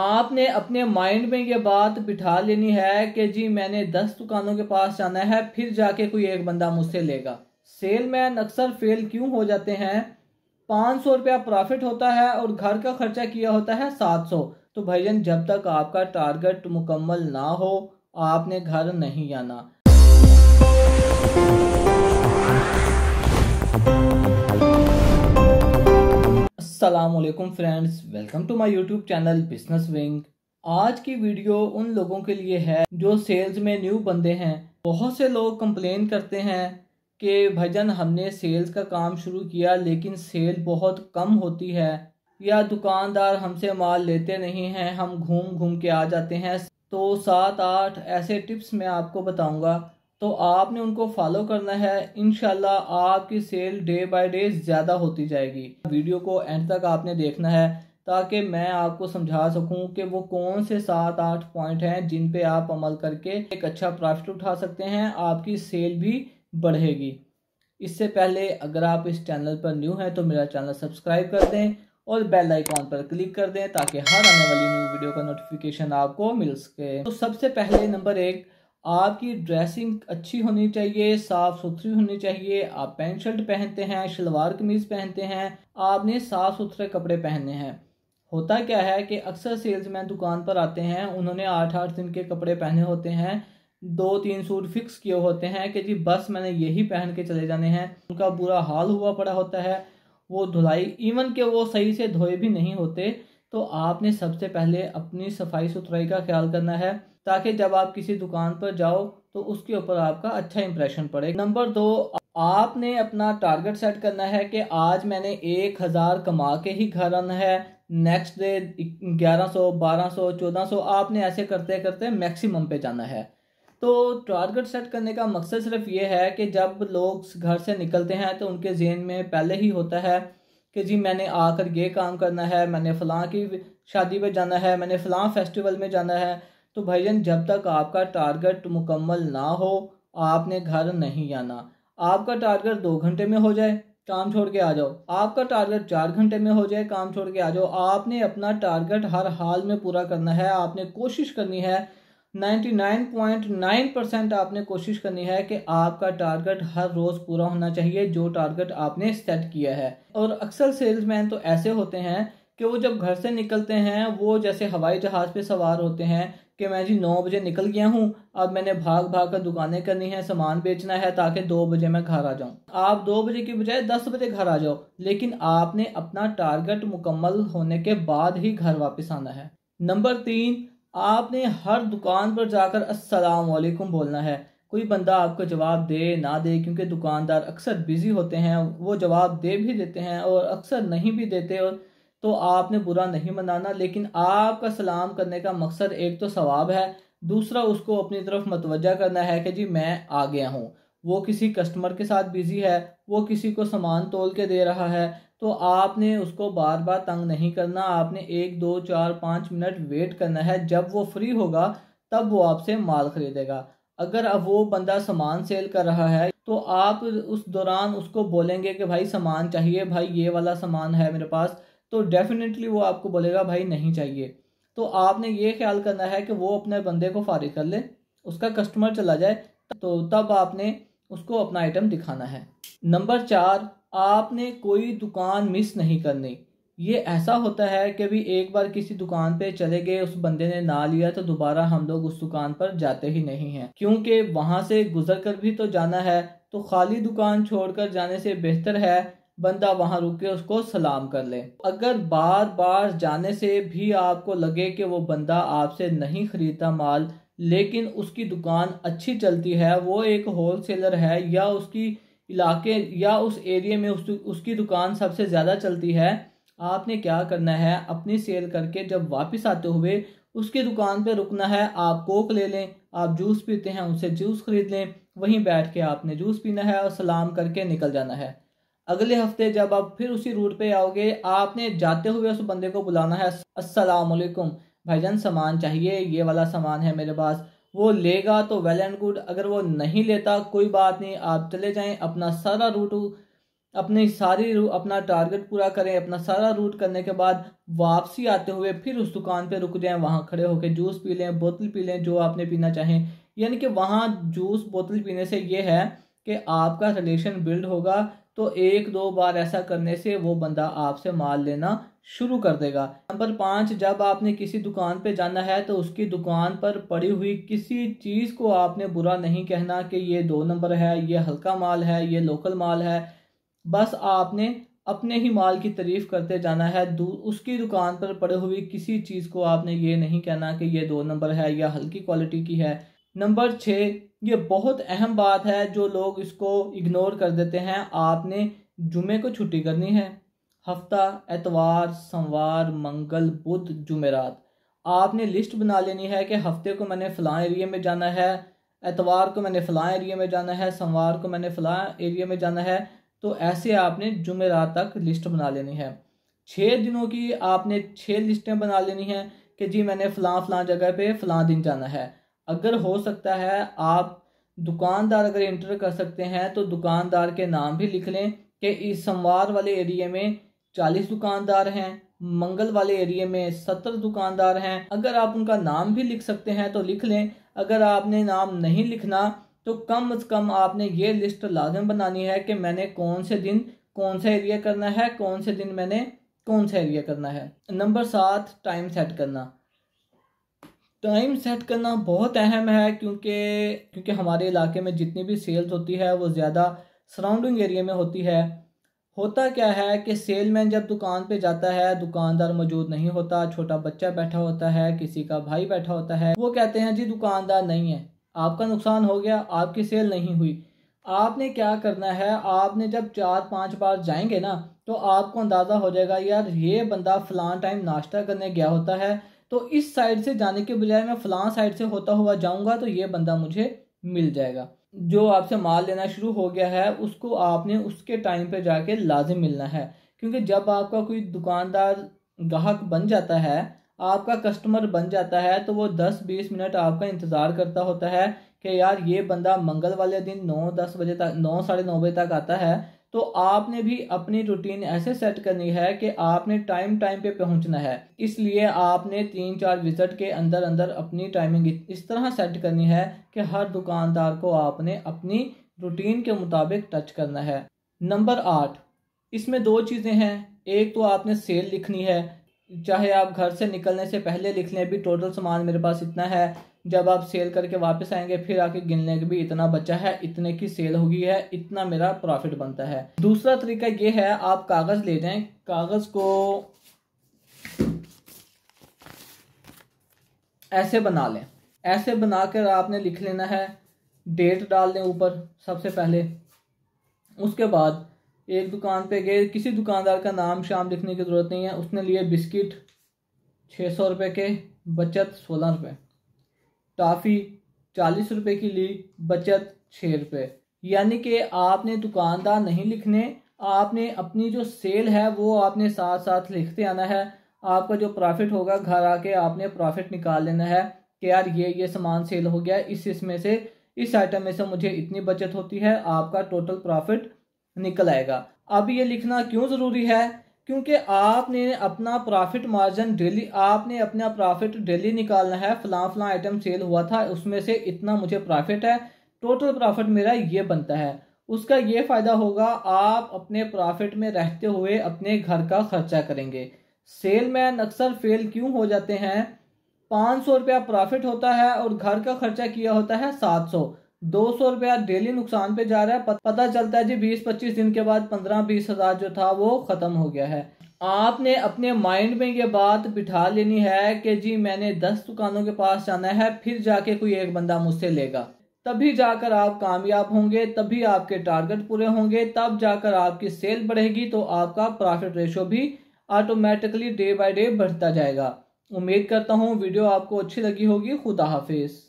आपने अपने माइंड में ये बात बिठा लेनी है कि जी मैंने दस दुकानों के पास जाना है फिर जाके कोई एक बंदा मुझसे लेगा सेलमैन अक्सर फेल क्यों हो जाते हैं पाँच सौ रुपया प्रॉफिट होता है और घर का खर्चा किया होता है सात सौ तो भाईजन जब तक आपका टारगेट मुकम्मल ना हो आपने घर नहीं जाना असलम friends welcome to my YouTube channel business wing आज की वीडियो उन लोगों के लिए है जो सेल्स में न्यू बंदे हैं बहुत से लोग कंप्लेन करते हैं कि भजन हमने सेल्स का काम शुरू किया लेकिन सेल बहुत कम होती है या दुकानदार हमसे माल लेते नहीं हैं हम घूम घूम के आ जाते हैं तो सात आठ ऐसे टिप्स मैं आपको बताऊंगा तो आपने उनको फॉलो करना है इनशाला आपकी सेल डे बाय डे ज़्यादा होती जाएगी वीडियो को एंड तक आपने देखना है ताकि मैं आपको समझा सकूं कि वो कौन से सात आठ पॉइंट हैं जिन पे आप अमल करके एक अच्छा प्रॉफिट उठा सकते हैं आपकी सेल भी बढ़ेगी इससे पहले अगर आप इस चैनल पर न्यू हैं तो मेरा चैनल सब्सक्राइब कर दें और बेल आइकॉन पर क्लिक कर दें ताकि हर आने वाली न्यू वीडियो का नोटिफिकेशन आपको मिल सके तो सबसे पहले नंबर एक आपकी ड्रेसिंग अच्छी होनी चाहिए साफ़ सुथरी होनी चाहिए आप पैंट शर्ट पहनते हैं शलवार कमीज़ पहनते हैं आपने साफ़ सुथरे कपड़े पहनने हैं होता क्या है कि अक्सर सेल्समैन दुकान पर आते हैं उन्होंने आठ आठ दिन के कपड़े पहने होते हैं दो तीन सूट फिक्स किए होते हैं कि जी बस मैंने यही पहन के चले जाने हैं उनका बुरा हाल हुआ पड़ा होता है वो धुलाई इवन के वो सही से धोए भी नहीं होते तो आपने सबसे पहले अपनी सफाई सुथराई का ख्याल करना है ताकि जब आप किसी दुकान पर जाओ तो उसके ऊपर आपका अच्छा इंप्रेशन पड़े नंबर दो आपने अपना टारगेट सेट करना है कि आज मैंने एक हज़ार कमा के ही घर आना है नेक्स्ट डे ग्यारह सौ बारह सौ चौदह सौ आपने ऐसे करते करते मैक्सिमम पे जाना है तो टारगेट सेट करने का मकसद सिर्फ ये है कि जब लोग घर से निकलते हैं तो उनके जेन में पहले ही होता है कि जी मैंने आकर ये काम करना है मैंने फ़लाँ की शादी पर जाना है मैंने फलां फेस्टिवल में जाना है तो भाईजान जब तक आपका टारगेट मुकम्मल ना हो आपने घर नहीं आना आपका टारगेट दो घंटे में हो जाए काम छोड़ के आ जाओ आपका टारगेट चार घंटे में हो जाए काम छोड़ के आ जाओ आपने अपना टारगेट हर हाल में पूरा करना है आपने कोशिश करनी है 99.9 परसेंट आपने कोशिश करनी है कि आपका टारगेट हर रोज़ पूरा होना चाहिए जो टारगेट आपने सेट किया है और अक्सर सेल्समैन तो ऐसे होते हैं कि वो जब घर से निकलते हैं वो जैसे हवाई जहाज़ पे सवार होते हैं कि मैं जी नौ बजे निकल गया हूँ अब मैंने भाग भाग कर दुकानें करनी है सामान बेचना है ताकि दो बजे मैं घर आ जाऊँ आप दो बजे की बजाय दस बजे घर आ जाओ लेकिन आपने अपना टारगेट मुकम्मल होने के बाद ही घर वापस आना है नंबर तीन आपने हर दुकान पर जाकर असलकुम बोलना है कोई बंदा आपको जवाब दे ना दे क्योंकि दुकानदार अक्सर बिज़ी होते हैं वो जवाब दे भी देते हैं और अक्सर नहीं भी देते और तो आपने बुरा नहीं मनाना लेकिन आपका सलाम करने का मकसद एक तो सवाब है दूसरा उसको अपनी तरफ मतवजा करना है कि जी मैं आ गया हूँ वो किसी कस्टमर के साथ बिज़ी है वो किसी को सामान तोल के दे रहा है तो आपने उसको बार बार तंग नहीं करना आपने एक दो चार पाँच मिनट वेट करना है जब वो फ्री होगा तब वो आपसे माल ख़रीदेगा अगर अब वो बंदा सामान सेल कर रहा है तो आप उस दौरान उसको बोलेंगे कि भाई सामान चाहिए भाई ये वाला सामान है मेरे पास तो डेफिनेटली वो आपको बोलेगा भाई नहीं चाहिए तो आपने ये ख्याल करना है कि वो अपने बंदे को फारिग कर ले उसका कस्टमर चला जाए तो तब आपने उसको अपना आइटम दिखाना है नंबर चार आपने कोई दुकान मिस नहीं करनी ये ऐसा होता है कि भी एक बार किसी दुकान पे चले गए उस बंदे ने ना लिया तो दोबारा हम लोग उस दुकान पर जाते ही नहीं हैं क्योंकि वहाँ से गुजर कर भी तो जाना है तो खाली दुकान छोड़कर जाने से बेहतर है बंदा वहाँ रुक के उसको सलाम कर ले अगर बार बार जाने से भी आपको लगे कि वो बंदा आपसे नहीं ख़रीदता माल लेकिन उसकी दुकान अच्छी चलती है वो एक होल सेलर है या उसकी इलाके या उस एरिए में उस उसकी दुकान सबसे ज़्यादा चलती है आपने क्या करना है अपनी सेल करके जब वापस आते हुए उसकी दुकान पर रुकना है आप कोक ले लें आप जूस पीते हैं उनसे जूस ख़रीद लें वहीं बैठ के आपने जूस पीना है और सलाम करके निकल जाना है अगले हफ्ते जब आप फिर उसी रूट पे आओगे आपने जाते हुए उस बंदे को बुलाना है अस्सलाम वालेकुम भाईजान सामान चाहिए ये वाला सामान है मेरे पास वो लेगा तो वेल एंड गुड अगर वो नहीं लेता कोई बात नहीं आप चले जाएं अपना सारा रूट अपनी सारी रू, अपना टारगेट पूरा करें अपना सारा रूट करने के बाद वापसी आते हुए फिर उस दुकान पर रुक जाएं वहाँ खड़े होकर जूस पी लें बोतल पी लें जो आपने पीना चाहें यानी कि वहाँ जूस बोतल पीने से ये है कि आपका रिलेशन बिल्ड होगा तो एक दो बार ऐसा करने से वो बंदा आपसे माल लेना शुरू कर देगा नंबर पाँच जब आपने किसी दुकान पे जाना है तो उसकी दुकान पर पड़ी हुई किसी चीज़ को आपने बुरा नहीं कहना कि ये दो नंबर है ये हल्का माल है ये लोकल माल है बस आपने अपने ही माल की तारीफ़ करते जाना है उसकी दुकान पर पड़े हुई किसी चीज़ को आपने ये नहीं कहना कि ये दो नंबर है या हल्की क्वालिटी की है नंबर छः ये बहुत अहम बात है जो लोग इसको इग्नोर कर देते हैं आपने जुमे को छुट्टी करनी है हफ्ता एतवार सोमवार मंगल बुध जुमेरात आपने लिस्ट बना लेनी है कि हफ्ते को मैंने फ़लाँ एरिया में जाना है एतवार को मैंने फ़लाँ एरिया में जाना है सोमवार को मैंने फ़लाँ एरिया में जाना है तो ऐसे आपने जुमेरात तक लिस्ट बना लेनी है छः दिनों की आपने छः लिस्टें बना लेनी है कि जी मैंने फ़लाँ फ़लाँ जगह पे फ़लाँ दिन जाना है अगर हो सकता है आप दुकानदार अगर इंटर कर सकते हैं तो दुकानदार के नाम भी लिख लें कि इस सोमवार वाले एरिया में चालीस दुकानदार हैं मंगल वाले एरिया में सत्तर दुकानदार हैं अगर आप उनका नाम भी लिख सकते हैं तो लिख लें अगर आपने नाम नहीं लिखना तो कम अज़ कम आपने ये लिस्ट लाजम बनानी है कि मैंने कौन से दिन कौन सा एरिया करना है कौन से दिन मैंने कौन सा एरिया करना है नंबर सात टाइम सेट करना टाइम सेट करना बहुत अहम है क्योंकि क्योंकि हमारे इलाके में जितनी भी सेल्स होती है वो ज़्यादा सराउंडिंग एरिया में होती है होता क्या है कि सेलमैन जब दुकान पे जाता है दुकानदार मौजूद नहीं होता छोटा बच्चा बैठा होता है किसी का भाई बैठा होता है वो कहते हैं जी दुकानदार नहीं है आपका नुकसान हो गया आपकी सेल नहीं हुई आपने क्या करना है आपने जब चार पांच बार जाएंगे ना तो आपको अंदाज़ा हो जाएगा यार ये बंदा फ़लान टाइम नाश्ता करने गया होता है तो इस साइड से जाने के बजाय मैं फलां साइड से होता हुआ जाऊंगा तो ये बंदा मुझे मिल जाएगा जो आपसे माल लेना शुरू हो गया है उसको आपने उसके टाइम पे जाके लाजिम मिलना है क्योंकि जब आपका कोई दुकानदार ग्राहक बन जाता है आपका कस्टमर बन जाता है तो वो दस बीस मिनट आपका इंतज़ार करता होता है कि यार ये बंदा मंगल वाले दिन नौ दस बजे तक नौ साढ़े नौ बजे तक आता है तो आपने भी अपनी रूटीन ऐसे सेट करनी है कि आपने टाइम टाइम पे पहुंचना है इसलिए आपने तीन चार विजिट के अंदर अंदर अपनी टाइमिंग इस तरह सेट करनी है कि हर दुकानदार को आपने अपनी रूटीन के मुताबिक टच करना है नंबर आठ इसमें दो चीज़ें हैं एक तो आपने सेल लिखनी है चाहे आप घर से निकलने से पहले लिख लें भी टोटल सामान मेरे पास इतना है जब आप सेल करके वापस आएंगे फिर आके गिन लें भी इतना बचा है इतने की सेल होगी है इतना मेरा प्रॉफिट बनता है दूसरा तरीका ये है आप कागज़ ले जाएं कागज़ को ऐसे बना लें ऐसे बनाकर आपने लिख लेना है डेट डाल दें ऊपर सबसे पहले उसके बाद एक दुकान पे गए किसी दुकानदार का नाम शाम लिखने की ज़रूरत नहीं है उसने लिए बिस्किट छः सौ रुपये के बचत सोलह रुपये टॉफ़ी चालीस रुपये की ली बचत छः रुपये यानी कि आपने दुकानदार नहीं लिखने आपने अपनी जो सेल है वो आपने साथ साथ लिखते आना है आपका जो प्रॉफिट होगा घर आके आपने प्रॉफिट निकाल लेना है कि यार ये ये सामान सेल हो गया इस इसमें से इस आइटम में से मुझे इतनी बचत होती है आपका टोटल प्रॉफिट निकल आएगा अब ये लिखना क्यों ज़रूरी है क्योंकि आपने अपना प्रॉफिट मार्जिन डेली आपने अपना प्रॉफिट डेली निकालना है फलां फलां आइटम सेल हुआ था उसमें से इतना मुझे प्रॉफिट है टोटल प्रॉफिट मेरा ये बनता है उसका ये फ़ायदा होगा आप अपने प्रॉफिट में रहते हुए अपने घर का खर्चा करेंगे सेल मैन अक्सर फेल क्यों हो जाते हैं पाँच सौ रुपया प्रॉफिट होता है और घर का खर्चा किया होता है सात सौ दो सौ रुपया डेली नुकसान पे जा रहा है पता चलता है जी बीस पच्चीस दिन के बाद पंद्रह बीस हजार जो था वो खत्म हो गया है आपने अपने माइंड में ये बात बिठा लेनी है कि जी मैंने दस दुकानों के पास जाना है फिर जाके कोई एक बंदा मुझसे लेगा तभी जाकर आप कामयाब होंगे तभी आपके टारगेट पूरे होंगे तब जाकर आपकी सेल बढ़ेगी तो आपका प्रॉफिट रेशो भी ऑटोमेटिकली डे बाय डे बढ़ता जाएगा उम्मीद करता हूँ वीडियो आपको अच्छी लगी होगी खुदा हाफिज़